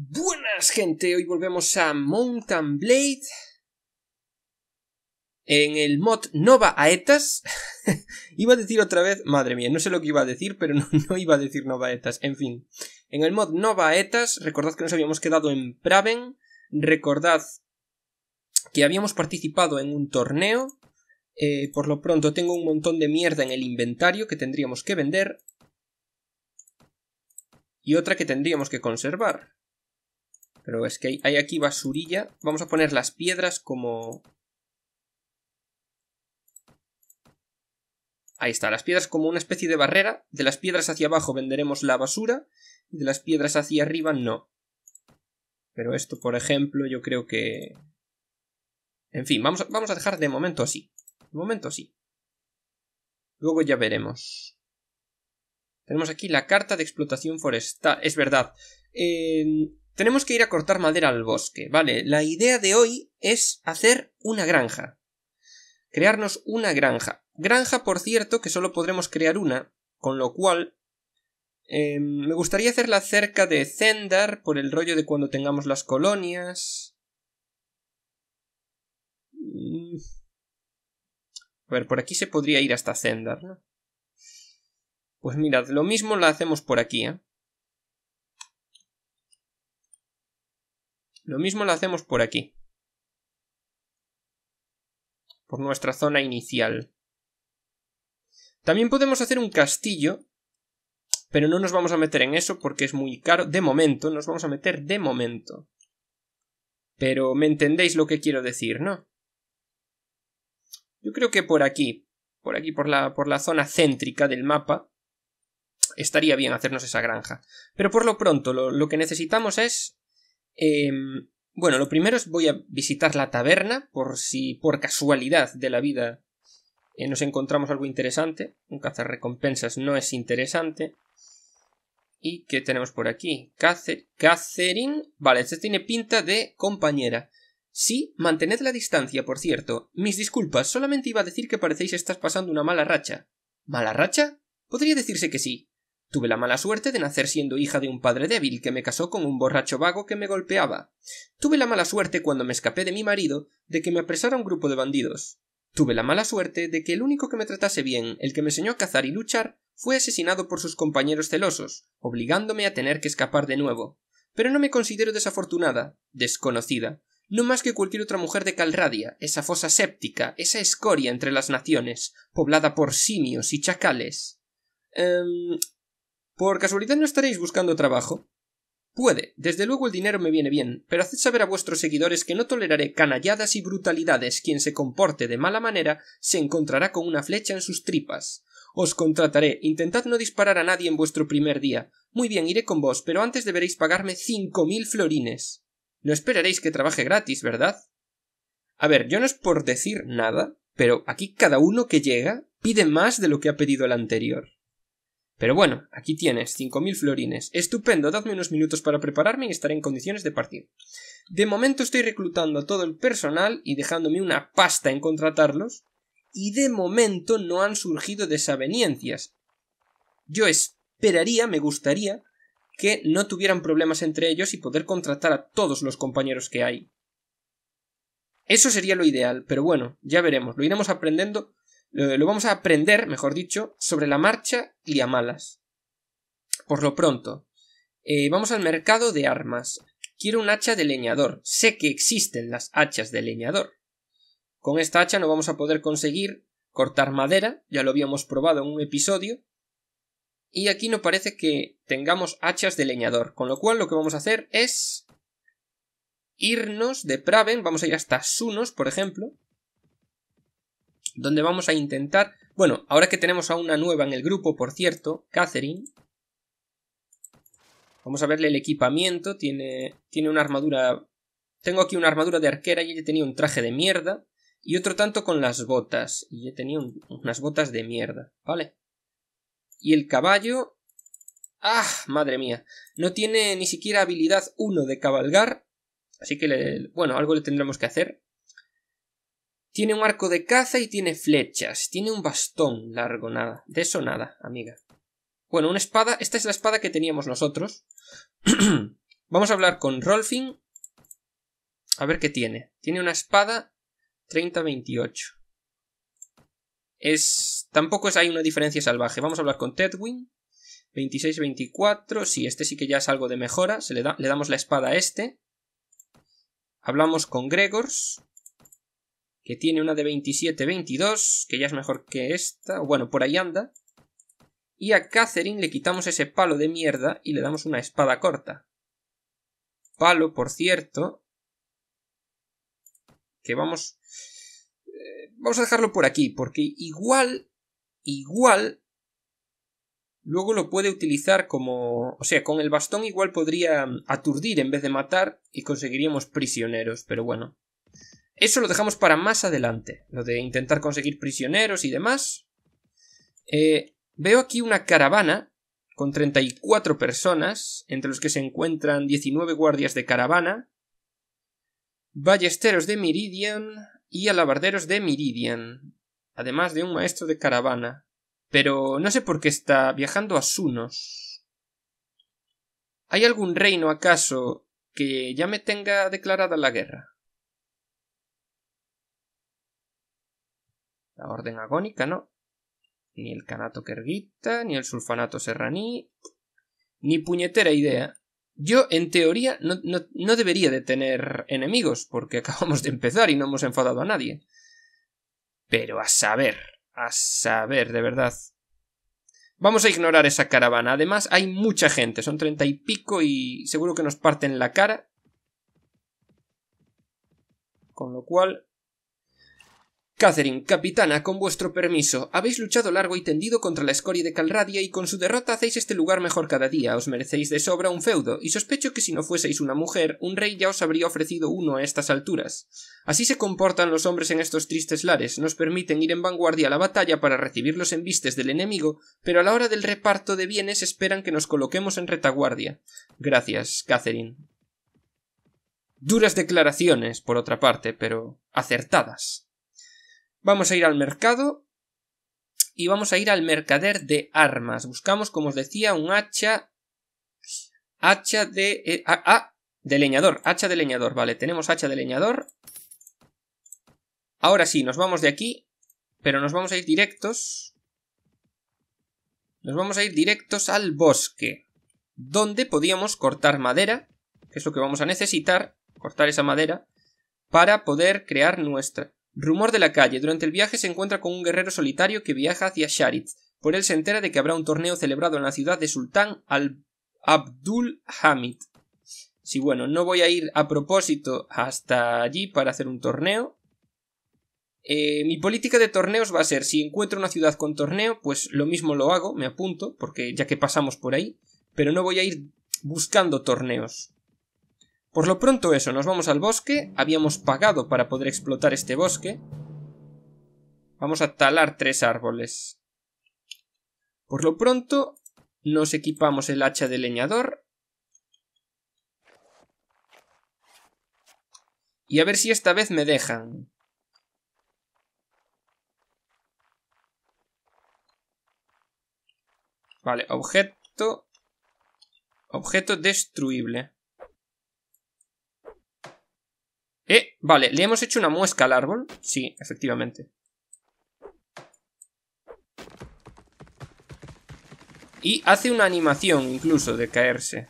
Buenas gente, hoy volvemos a Mountain Blade en el mod Nova Aetas. iba a decir otra vez, madre mía, no sé lo que iba a decir, pero no, iba a decir Nova Aetas. En fin, en el mod Nova Aetas, recordad que nos habíamos quedado en Praven, recordad que habíamos participado en un torneo. Eh, por lo pronto tengo un montón de mierda en el inventario que tendríamos que vender. Y otra que tendríamos que conservar. Pero es que hay, aquí basurilla. Vamos a poner las piedras como... Ahí está, las piedras como una especie de barrera. De las piedras hacia abajo venderemos la basura. Y de las piedras hacia arriba no. Pero esto, por ejemplo, yo creo que... En fin, vamos a, vamos a dejar de momento así. De momento así. Luego ya veremos. Tenemos aquí la carta de explotación forestal. Es verdad. Eh, tenemos que ir a cortar madera al bosque, ¿vale? La idea de hoy es hacer una granja. Crearnos una granja. Granja, por cierto, que solo podremos crear una, con lo cual em, me gustaría hacerla cerca de Zendar, por el rollo de cuando tengamos las colonias. Mm. A ver, por aquí se podría ir hasta Zendar, ¿no? Pues mirad, lo mismo la hacemos por aquí, ¿eh? Lo mismo lo hacemos por aquí. Por nuestra zona inicial. También podemos hacer un castillo, pero no nos vamos a meter en eso porque es muy caro. De momento, nos vamos a meter de momento. Pero me entendéis lo que quiero decir, ¿no? Yo creo que por aquí, por aquí, por la, por la zona céntrica del mapa, estaría bien hacernos esa granja. Pero por lo pronto, lo, lo que necesitamos es Em, bueno, lo primero es voy a visitar la taberna por si por casualidad de la vida eh, nos encontramos algo interesante. Un recompensas no es interesante. ¿Y qué tenemos por aquí? Catherine. Vale, esta tiene pinta de compañera. Sí, mantened la distancia, por cierto. Mis disculpas, solamente iba a decir que parecéis estar pasando una mala racha. ¿Mala racha? Podría decirse que sí. Tuve la mala suerte de nacer siendo hija de un padre débil que me casó con un borracho vago que me golpeaba. Tuve la mala suerte cuando me escapé de mi marido de que me apresara un grupo de bandidos. Tuve la mala suerte de que el único que me tratase bien, el que me enseñó a cazar y luchar, fue asesinado por sus compañeros celosos, obligándome a tener que escapar de nuevo. Pero no me considero desafortunada, desconocida, no más que cualquier otra mujer de Calradia, esa fosa séptica, esa escoria entre las naciones, poblada por simios y chacales. Em, ¿Por casualidad no estaréis buscando trabajo? Puede, desde luego el dinero me viene bien, pero haced saber a vuestros seguidores que no toleraré canalladas y brutalidades. Quien se comporte de mala manera se encontrará con una flecha en sus tripas. Os contrataré. Intentad no disparar a nadie en vuestro primer día. Muy bien, iré con vos, pero antes deberéis pagarme cinco mil florines. No esperaréis que trabaje gratis, ¿verdad? A ver, yo no es por decir nada, pero aquí cada uno que llega pide más de lo que ha pedido el anterior. Pero bueno, aquí tienes, 5.000 florines. Estupendo, dadme unos minutos para prepararme y estaré en condiciones de partir. De momento estoy reclutando a todo el personal y dejándome una pasta en contratarlos. Y de momento no han surgido desavenencias. Yo esperaría, me gustaría, que no tuvieran problemas entre ellos y poder contratar a todos los compañeros que hay. Eso sería lo ideal, pero bueno, ya veremos, lo iremos aprendiendo lo, vamos a aprender, mejor dicho, sobre la marcha y a malas. Por lo pronto, eh, vamos al mercado de armas. Quiero un hacha de leñador. Sé que existen las hachas de leñador. Con esta hacha no vamos a poder conseguir cortar madera, ya lo habíamos probado en un episodio. Y aquí no parece que tengamos hachas de leñador, con lo cual lo que vamos a hacer es irnos de Praven, vamos a ir hasta Sunos, por ejemplo, donde vamos a intentar... Bueno, ahora que tenemos a una nueva en el grupo, por cierto, Catherine. Vamos a verle el equipamiento, tiene, tiene una armadura... Tengo aquí una armadura de arquera y ella tenía un traje de mierda. Y otro tanto con las botas. Y ella tenía unas botas de mierda, ¿vale? Y el caballo... ¡Ah! Madre mía. No tiene ni siquiera habilidad 1 de cabalgar. Así que, bueno, algo le tendremos que hacer. Tiene un arco de caza y tiene flechas. Tiene un bastón largo, nada. De eso nada, amiga. Bueno, una espada. Esta es la espada que teníamos nosotros. Vamos a hablar con Rolfing. A ver qué tiene. Tiene una espada 30-28. Es... Tampoco es, hay una diferencia salvaje. Vamos a hablar con Tedwin. 26-24. Sí, este sí que ya es algo de mejora. Se le, da... le damos la espada a este. Hablamos con Gregors que tiene una de 27-22, que ya es mejor que esta, bueno, por ahí anda. Y a Catherine le quitamos ese palo de mierda y le damos una espada corta. Palo, por cierto, que vamos... Eh, vamos a dejarlo por aquí, porque igual, igual, luego lo puede utilizar como... O sea, con el bastón igual podría aturdir en vez de matar y conseguiríamos prisioneros, pero bueno, eso lo dejamos para más adelante, lo de intentar conseguir prisioneros y demás. Eh, veo aquí una caravana con 34 personas, entre los que se encuentran 19 guardias de caravana, ballesteros de Miridian y alabarderos de Miridian, además de un maestro de caravana. Pero no sé por qué está viajando a Sunos. ¿Hay algún reino acaso que ya me tenga declarada la guerra? la orden agónica, ¿no? Ni el canato kerguita, ni el sulfanato serraní, ni puñetera idea. Yo, en teoría, no, no, debería de tener enemigos, porque acabamos de empezar y no hemos enfadado a nadie. Pero a saber, a saber, de verdad. Vamos a ignorar esa caravana. Además, hay mucha gente, son treinta y pico y seguro que nos parten la cara. Con lo cual, Catherine, capitana, con vuestro permiso, habéis luchado largo y tendido contra la escoria de Calradia y con su derrota hacéis este lugar mejor cada día, os merecéis de sobra un feudo, y sospecho que si no fueseis una mujer, un rey ya os habría ofrecido uno a estas alturas. Así se comportan los hombres en estos tristes lares, nos permiten ir en vanguardia a la batalla para recibir los embistes del enemigo, pero a la hora del reparto de bienes esperan que nos coloquemos en retaguardia. Gracias, Catherine. Duras declaraciones, por otra parte, pero acertadas. Vamos a ir al mercado y vamos a ir al mercader de armas. Buscamos, como os decía, un hacha... Hacha de... Eh, ah, ah, de leñador, hacha de leñador, vale, tenemos hacha de leñador. Ahora sí, nos vamos de aquí, pero nos vamos a ir directos. Nos vamos a ir directos al bosque, donde podíamos cortar madera, que es lo que vamos a necesitar, cortar esa madera, para poder crear nuestra... Rumor de la calle. Durante el viaje se encuentra con un guerrero solitario que viaja hacia Sharif. Por él se entera de que habrá un torneo celebrado en la ciudad de Sultán al Abdul Hamid. Si sí, bueno, no voy a ir a propósito hasta allí para hacer un torneo. Eh, mi política de torneos va a ser, si encuentro una ciudad con torneo, pues lo mismo lo hago, me apunto, porque ya que pasamos por ahí, pero no voy a ir buscando torneos. Por lo pronto eso, nos vamos al bosque, habíamos pagado para poder explotar este bosque. Vamos a talar tres árboles. Por lo pronto nos equipamos el hacha de leñador. Y a ver si esta vez me dejan. Vale, objeto... Objeto destruible. Eh, vale, le hemos hecho una muesca al árbol. Sí, efectivamente. Y hace una animación incluso de caerse.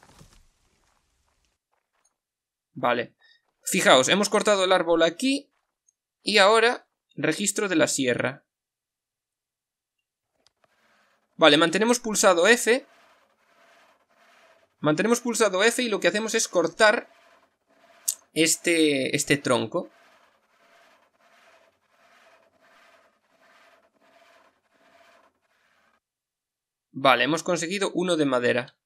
Vale. Fijaos, hemos cortado el árbol aquí. Y ahora, registro de la sierra. Vale, mantenemos pulsado F. Mantenemos pulsado F y lo que hacemos es cortar este, este tronco. Vale, hemos conseguido uno de madera.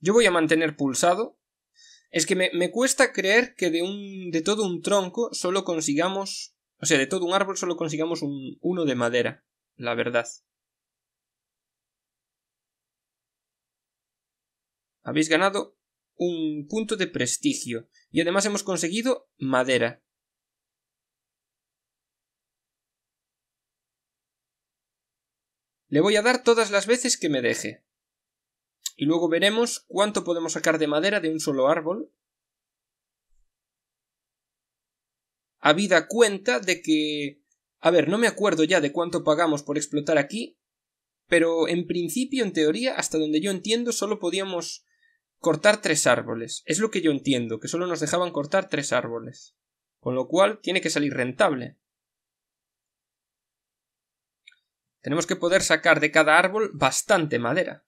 Yo voy a mantener pulsado. Es que me, cuesta creer que de, un, de todo un tronco solo consigamos... O sea, de todo un árbol solo consigamos un, uno de madera, la verdad. Habéis ganado un punto de prestigio y además hemos conseguido madera. Le voy a dar todas las veces que me deje. Y luego veremos cuánto podemos sacar de madera de un solo árbol. Habida cuenta de que... A ver, no me acuerdo ya de cuánto pagamos por explotar aquí, pero en principio, en teoría, hasta donde yo entiendo, solo podíamos cortar tres árboles. Es lo que yo entiendo, que solo nos dejaban cortar tres árboles. Con lo cual tiene que salir rentable. Tenemos que poder sacar de cada árbol bastante madera.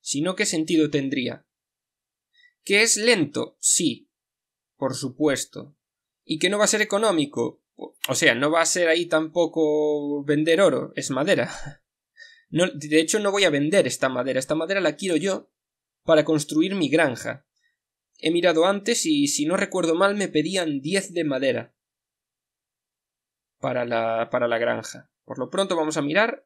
Si no, ¿qué sentido tendría? ¿Que es lento? Sí, por supuesto. ¿Y que no va a ser económico? O sea, no va a ser ahí tampoco vender oro, es madera. de hecho, no voy a vender esta madera. Esta madera la quiero yo para construir mi granja. He mirado antes y, si no recuerdo mal, me pedían 10 de madera para la, para la granja. Por lo pronto vamos a mirar.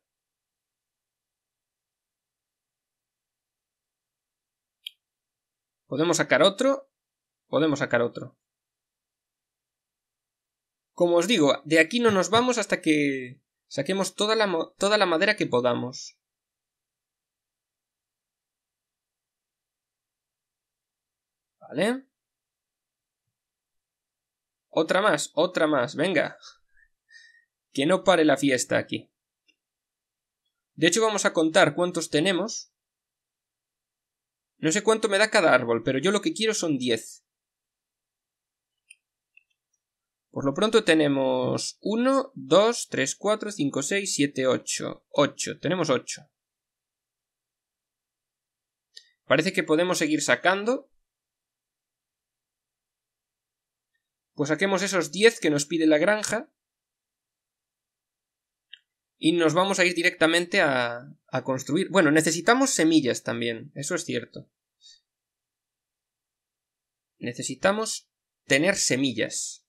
Podemos sacar otro. Podemos sacar otro. Como os digo, de aquí no nos vamos hasta que Saquemos toda la, toda la madera que podamos. Vale. Otra más, otra más, venga. Que no pare la fiesta aquí. De hecho vamos a contar cuántos tenemos. No sé cuánto me da cada árbol, pero yo lo que quiero son 10. Por lo pronto tenemos 1, 2, 3, 4, 5, 6, 7, 8. 8. Tenemos 8. Parece que podemos seguir sacando. Pues saquemos esos 10 que nos pide la granja. Y nos vamos a ir directamente a, a construir. Bueno, necesitamos semillas también, eso es cierto. Necesitamos tener semillas.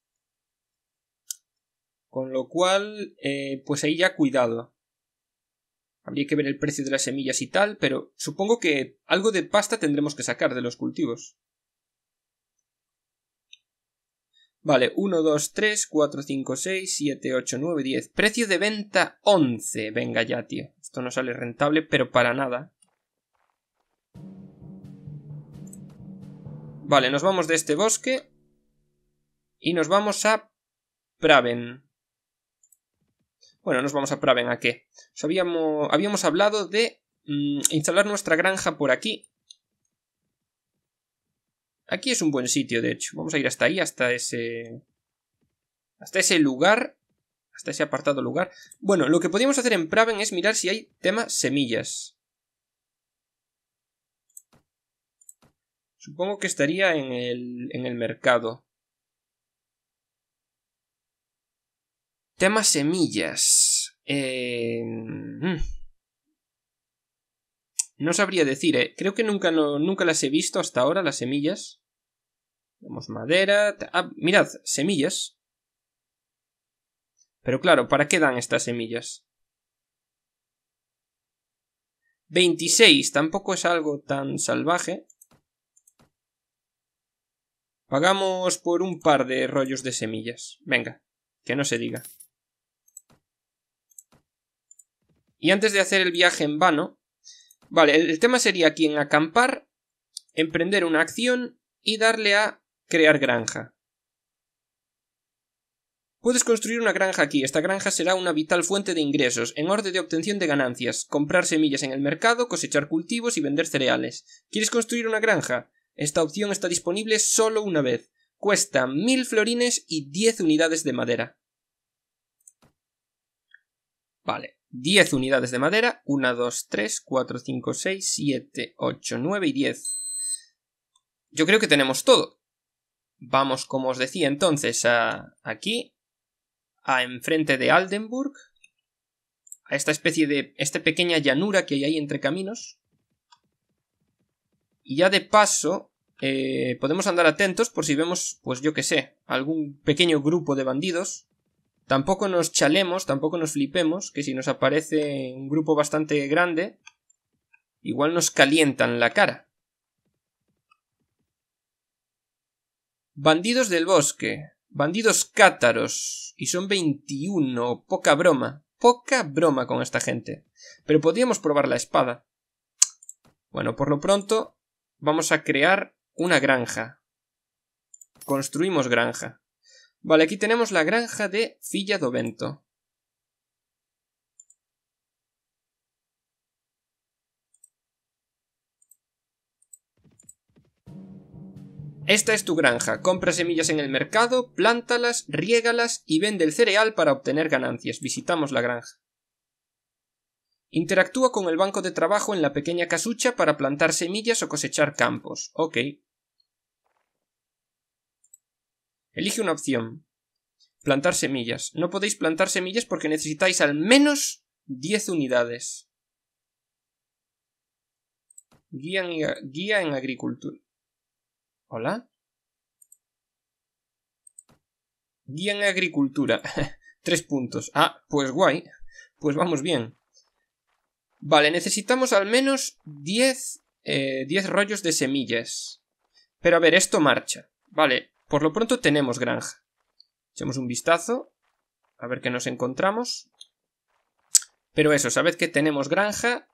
Con lo cual, eh, pues ahí ya cuidado. Habría que ver el precio de las semillas y tal, pero supongo que algo de pasta tendremos que sacar de los cultivos. Vale, 1, 2, 3, 4, 5, 6, 7, 8, 9, 10. Precio de venta 11. Venga ya, tío. Esto no sale rentable, pero para nada. Vale, nos vamos de este bosque. Y nos vamos a Praven. Bueno, nos vamos a Praven a qué. habíamos, hablado de mm, instalar nuestra granja por aquí. Aquí es un buen sitio, de hecho. Vamos a ir hasta ahí, hasta ese... Hasta ese lugar. Hasta ese apartado lugar. Bueno, lo que podíamos hacer en Praven es mirar si hay tema semillas. Supongo que estaría en el mercado. Tema semillas. Eh, mm. No sabría decir, eh. Creo que nunca, nunca las he visto hasta ahora, las semillas. Tenemos madera. Ah, mirad, semillas. Pero claro, ¿para qué dan estas semillas? 26, tampoco es algo tan salvaje. Pagamos por un par de rollos de semillas. Venga, que no se diga. Y antes de hacer el viaje en vano, vale, el, tema sería aquí en acampar, emprender una acción y darle a crear granja. Puedes construir una granja aquí. Esta granja será una vital fuente de ingresos, en orden de obtención de ganancias, comprar semillas en el mercado, cosechar cultivos y vender cereales. ¿Quieres construir una granja? Esta opción está disponible solo una vez. Cuesta 1000 florines y 10 unidades de madera. Vale. 10 unidades de madera. 1, 2, 3, 4, 5, 6, 7, 8, 9 y 10. Yo creo que tenemos todo. Vamos, como os decía entonces, a aquí, a enfrente de Aldenburg, a esta especie de, esta pequeña llanura que hay ahí entre caminos. Y ya de paso, eh, podemos andar atentos por si vemos, pues yo que sé, algún pequeño grupo de bandidos Tampoco nos chalemos, tampoco nos flipemos, que si nos aparece un grupo bastante grande, igual nos calientan la cara. Bandidos del bosque, bandidos cátaros, y son 21, poca broma, poca broma con esta gente. Pero podríamos probar la espada. Bueno, por lo pronto, vamos a crear una granja. Construimos granja. Vale, aquí tenemos la granja de Filla Dovento. Esta es tu granja. Compra semillas en el mercado, plántalas, riégalas y vende el cereal para obtener ganancias. Visitamos la granja. Interactúa con el banco de trabajo en la pequeña casucha para plantar semillas o cosechar campos. Ok. Elige una opción. Plantar semillas. No podéis plantar semillas porque necesitáis al menos 10 unidades. Guía en, agricultura. ¿Hola? Guía en agricultura. Tres puntos. Ah, pues guay. Pues vamos bien. Vale, necesitamos al menos 10 eh, rollos de semillas. Pero a ver, esto marcha. Vale, por lo pronto tenemos granja. Echemos un vistazo. A ver qué nos encontramos. Pero eso, sabed que tenemos granja.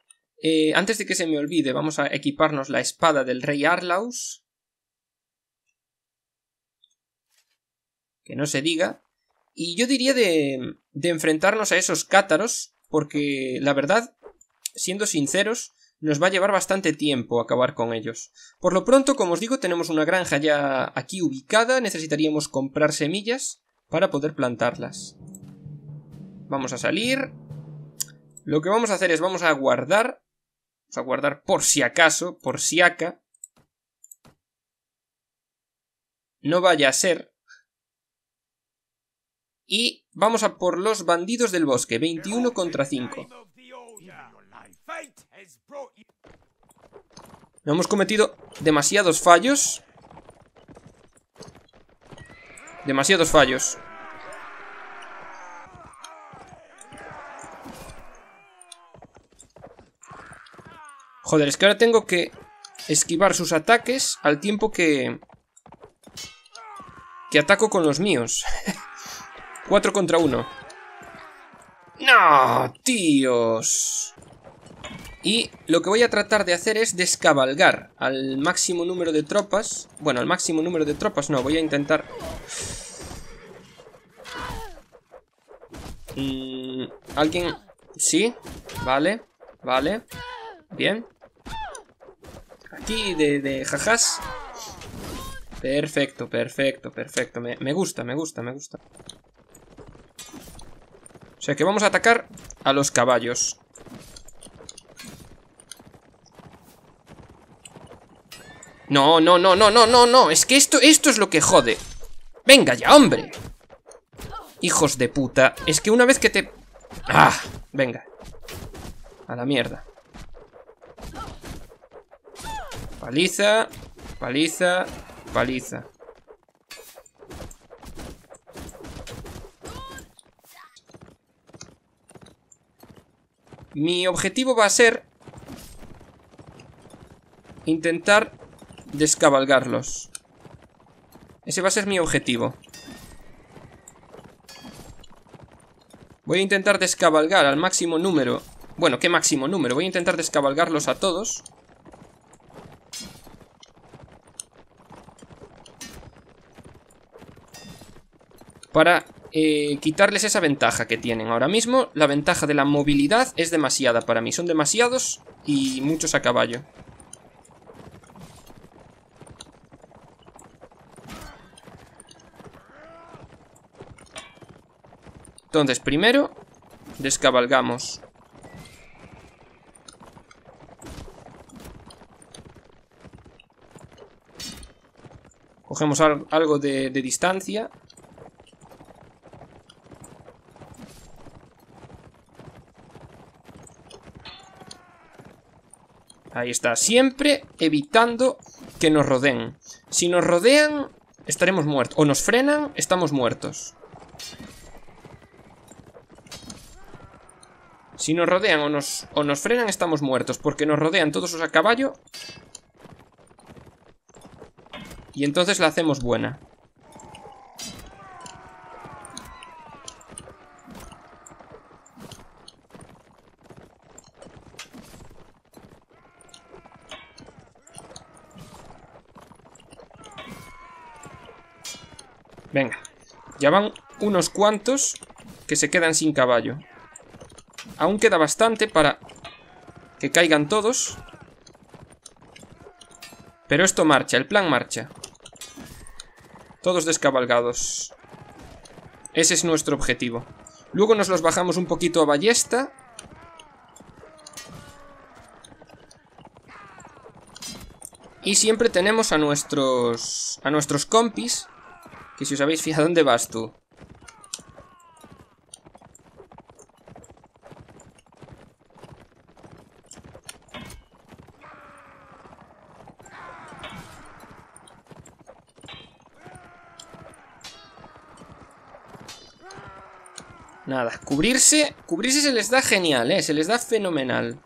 Eh, antes de que se me olvide, vamos a equiparnos la espada del rey Arlaus. Que no se diga. Y yo diría de enfrentarnos a esos cátaros, porque la verdad, siendo sinceros, nos va a llevar bastante tiempo acabar con ellos. Por lo pronto, como os digo, tenemos una granja ya aquí ubicada, necesitaríamos comprar semillas para poder plantarlas. Vamos a salir. Lo que vamos a hacer es vamos a guardar, vamos a guardar por si acaso, por si acá. No vaya a ser. Y vamos a por los bandidos del bosque, 21 contra 5 hemos cometido demasiados fallos. Demasiados fallos. Joder, es que ahora tengo que esquivar sus ataques al tiempo que... Que ataco con los míos. 4 contra 1. ¡No, tíos! Y lo que voy a tratar de hacer es descabalgar al máximo número de tropas. Bueno, al máximo número de tropas no, voy a intentar... Mm, ¿Alguien...? Sí, vale, vale, bien. Aquí de, de jajas. Perfecto, perfecto, perfecto. Me, me gusta, me gusta, me gusta. O sea que vamos a atacar a los caballos. No, no, no, no, no, no, no. Es que esto, esto es lo que jode. Venga ya, hombre. Hijos de puta. Es que una vez que te... ¡Ah! Venga. A la mierda. Paliza, paliza, paliza. Mi objetivo va a ser intentar descabalgarlos. Ese va a ser mi objetivo. Voy a intentar descabalgar al máximo número. Bueno, ¿qué máximo número? Voy a intentar descabalgarlos a todos. Para eh, quitarles esa ventaja que tienen ahora mismo. La ventaja de la movilidad es demasiada para mí. Son demasiados y muchos a caballo. Entonces, primero, descabalgamos. Cogemos algo de, distancia. Ahí está, siempre evitando que nos rodeen. Si nos rodean, estaremos muertos. O nos frenan, estamos muertos. Si nos rodean o nos, nos frenan estamos muertos Porque nos rodean todos los a caballo Y entonces la hacemos buena Venga, ya van unos cuantos que se quedan sin caballo. Aún queda bastante para que caigan todos. Pero esto marcha, el plan marcha. Todos descabalgados. Ese es nuestro objetivo. Luego nos los bajamos un poquito a ballesta. Y siempre tenemos a nuestros... A nuestros compis. Que si os habéis fijado, ¿dónde vas tú? nada. Cubrirse, cubrirse se les da genial, ¿eh? Se les da fenomenal.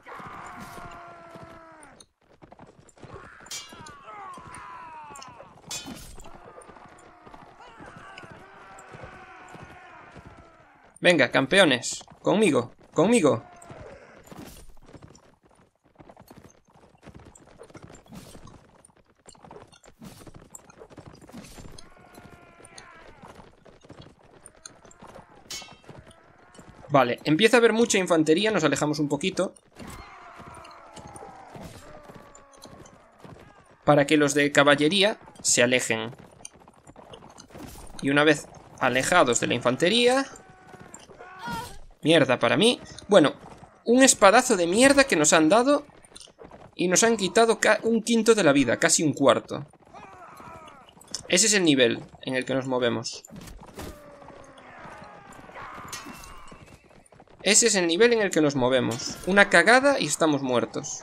Venga, campeones. Conmigo, conmigo. Vale, empieza a haber mucha infantería, nos alejamos un poquito. Para que los de caballería se alejen. Y una vez alejados de la infantería... Mierda para mí. Bueno, un espadazo de mierda que nos han dado y nos han quitado un quinto de la vida, casi un cuarto. Ese es el nivel en el que nos movemos. Ese es el nivel en el que nos movemos. Una cagada y estamos muertos.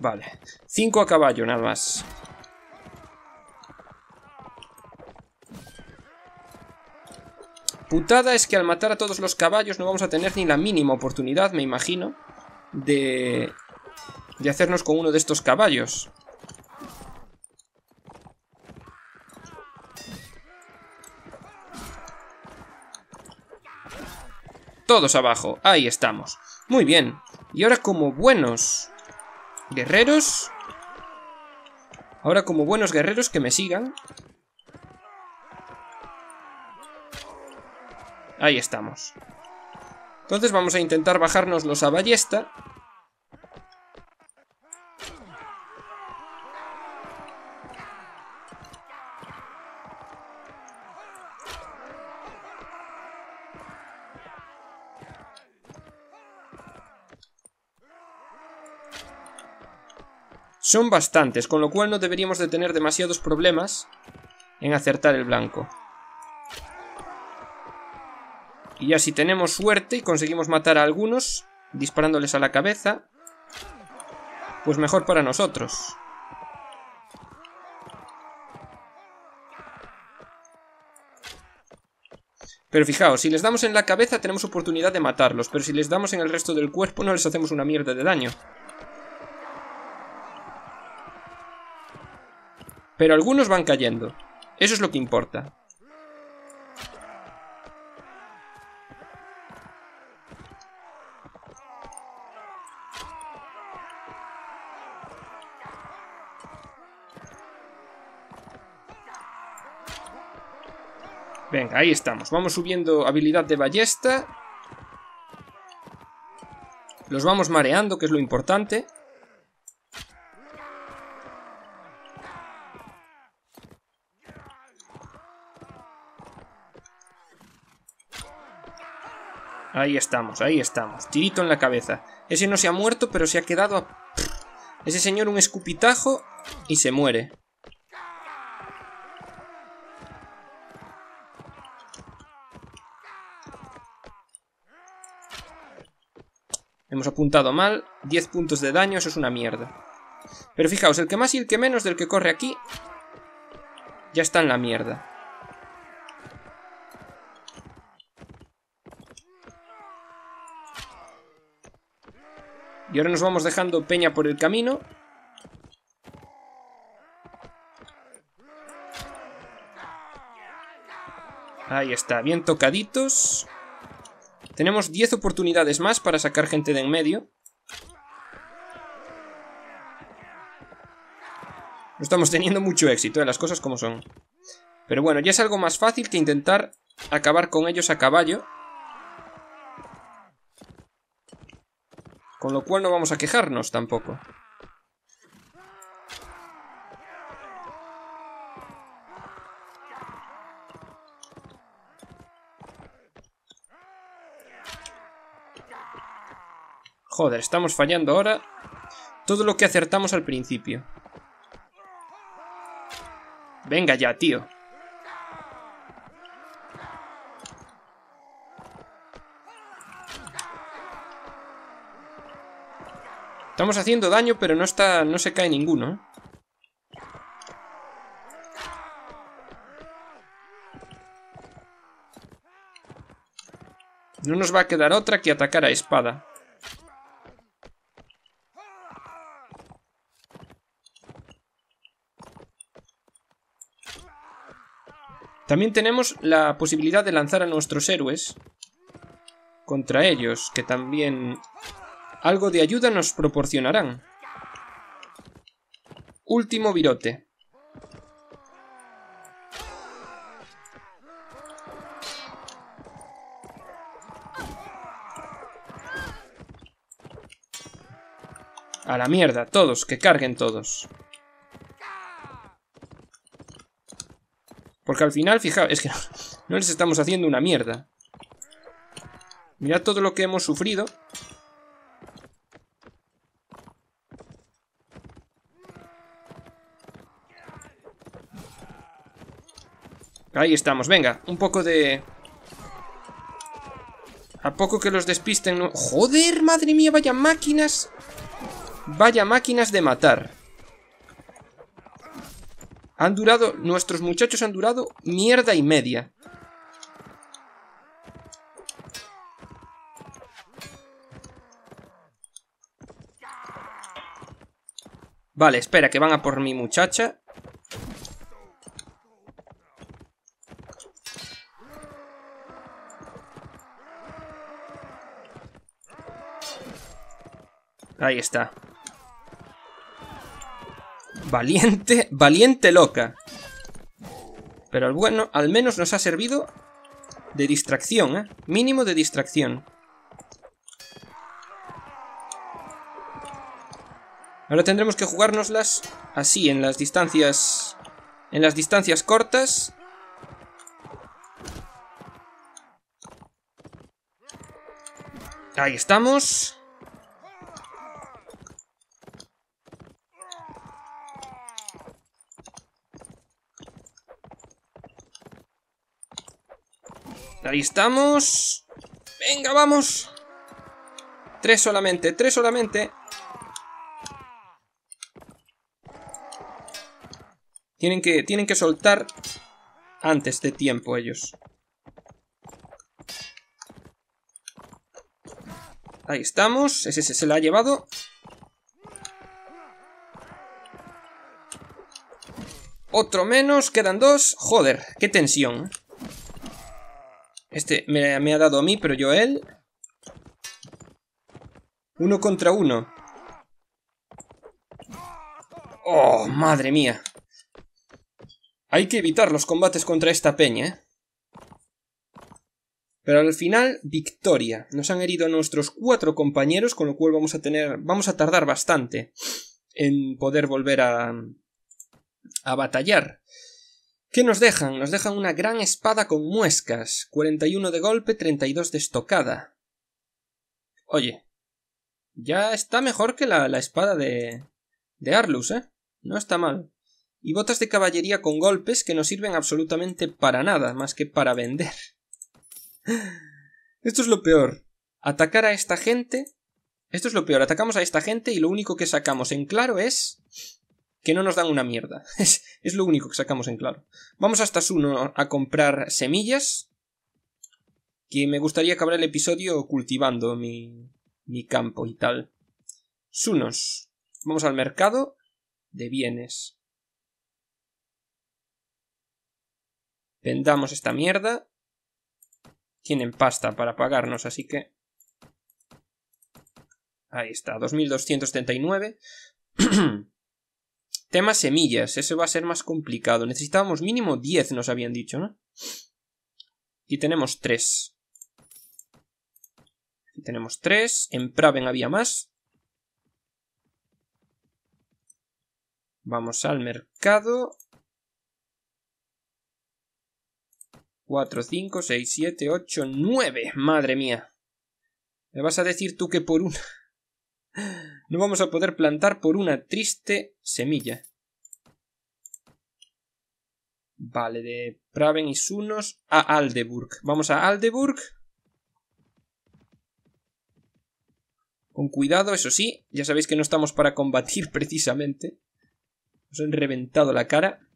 Vale. cinco a caballo, nada más. putada es que al matar a todos los caballos no vamos a tener ni la mínima oportunidad, me imagino, de, de hacernos con uno de estos caballos. Todos abajo, ahí estamos. Muy bien, y ahora como buenos guerreros... Ahora como buenos guerreros que me sigan, Ahí estamos. Entonces vamos a intentar bajarnos los a ballesta. Son bastantes, con lo cual no deberíamos de tener demasiados problemas en acertar el blanco. Y ya si tenemos suerte y conseguimos matar a algunos, disparándoles a la cabeza, pues mejor para nosotros. Pero fijaos, si les damos en la cabeza tenemos oportunidad de matarlos, pero si les damos en el resto del cuerpo no les hacemos una mierda de daño. Pero algunos van cayendo. Eso es lo que importa. Venga, ahí estamos. Vamos subiendo habilidad de ballesta. Los vamos mareando, que es lo importante. Ahí estamos, ahí estamos. Tirito en la cabeza. Ese no se ha muerto, pero se ha quedado Ese señor un escupitajo y se muere. apuntado mal, 10 puntos de daño, eso es una mierda. Pero fijaos, el que más y el que menos del que corre aquí ya está en la mierda. Y ahora nos vamos dejando peña por el camino. Ahí está, bien tocaditos. Tenemos 10 oportunidades más para sacar gente de en medio. No estamos teniendo mucho éxito, en ¿eh? las cosas como son. Pero bueno, ya es algo más fácil que intentar acabar con ellos a caballo. Con lo cual no vamos a quejarnos tampoco. Joder, estamos fallando ahora todo lo que acertamos al principio. Venga ya, tío. Estamos haciendo daño, pero no está, no se cae ninguno. No nos va a quedar otra que atacar a espada. También tenemos la posibilidad de lanzar a nuestros héroes contra ellos, que también algo de ayuda nos proporcionarán. Último virote. A la mierda, todos, que carguen todos. Porque al final, fijaos, es que no, les estamos haciendo una mierda. Mirad todo lo que hemos sufrido. Ahí estamos, venga, un poco de... ¿A poco que los despisten? ¡Joder, madre mía, vaya máquinas! Vaya máquinas de matar han durado, nuestros muchachos han durado mierda y media. Vale, espera, que van a por mi muchacha. Ahí está. Valiente, valiente loca. Pero bueno, al menos nos ha servido de distracción, ¿eh? Mínimo de distracción. Ahora tendremos que jugárnoslas así, en las distancias... En las distancias cortas. Ahí estamos. Ahí estamos. Venga, vamos. Tres solamente, tres solamente. Tienen que, tienen que soltar antes de tiempo ellos. Ahí estamos. Ese se la ha llevado. Otro menos. Quedan dos. Joder, qué tensión. Este me, ha dado a mí, pero yo él. Uno contra uno. ¡Oh, madre mía! Hay que evitar los combates contra esta peña, ¿eh? Pero al final, victoria. Nos han herido nuestros cuatro compañeros, con lo cual vamos a tener... Vamos a tardar bastante en poder volver a... a batallar. ¿Qué nos dejan? Nos dejan una gran espada con muescas, 41 de golpe, 32 de estocada. Oye, ya está mejor que la, la espada de, de Arlus, ¿eh? No está mal. Y botas de caballería con golpes que no sirven absolutamente para nada, más que para vender. Esto es lo peor. Atacar a esta gente... Esto es lo peor. Atacamos a esta gente y lo único que sacamos en claro es que no nos dan una mierda. Es, lo único que sacamos en claro. Vamos hasta Suno a comprar semillas. Que me gustaría acabar el episodio cultivando mi, mi campo y tal. Sunos. Vamos al mercado de bienes. Vendamos esta mierda. Tienen pasta para pagarnos, así que... Ahí está, 2279. Tema semillas, eso va a ser más complicado. Necesitábamos mínimo 10, nos habían dicho, ¿no? Y tenemos 3. Aquí tenemos 3. En Praven había más. Vamos al mercado. 4, 5, 6, 7, 8, 9. Madre mía. Me vas a decir tú que por una no vamos a poder plantar por una triste semilla. Vale, de Praven y Sunos a Aldeburg. Vamos a Aldeburg. Con cuidado, eso sí. Ya sabéis que no estamos para combatir precisamente. Nos han reventado la cara.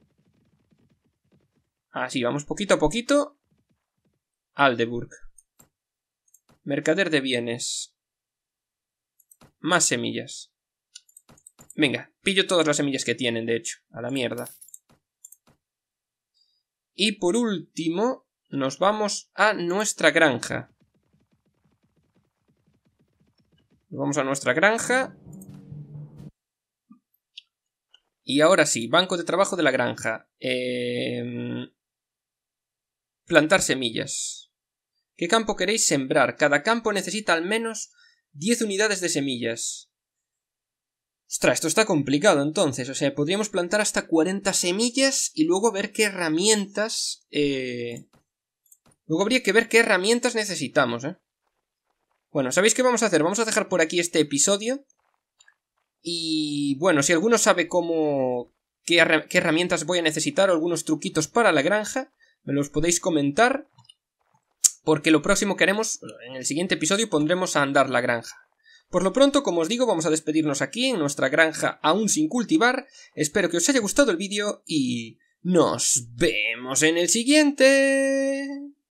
Así, vamos poquito a poquito. Aldeburg. Mercader de bienes. Más semillas. Venga, pillo todas las semillas que tienen, de hecho. A la mierda. Y por último, nos vamos a nuestra granja. vamos a nuestra granja. Y ahora sí, banco de trabajo de la granja. Em, plantar semillas. ¿Qué campo queréis sembrar? Cada campo necesita al menos 10 unidades de semillas. Ostras, esto está complicado entonces. O sea, podríamos plantar hasta 40 semillas y luego ver qué herramientas... Eh... Luego habría que ver qué herramientas necesitamos, ¿eh? Bueno, ¿sabéis qué vamos a hacer? Vamos a dejar por aquí este episodio. Y bueno, si alguno sabe cómo... qué, qué herramientas voy a necesitar o algunos truquitos para la granja, me los podéis comentar porque lo próximo que haremos, en el siguiente episodio pondremos a andar la granja. Por lo pronto, como os digo, vamos a despedirnos aquí en nuestra granja aún sin cultivar. Espero que os haya gustado el vídeo y... Nos vemos en el siguiente.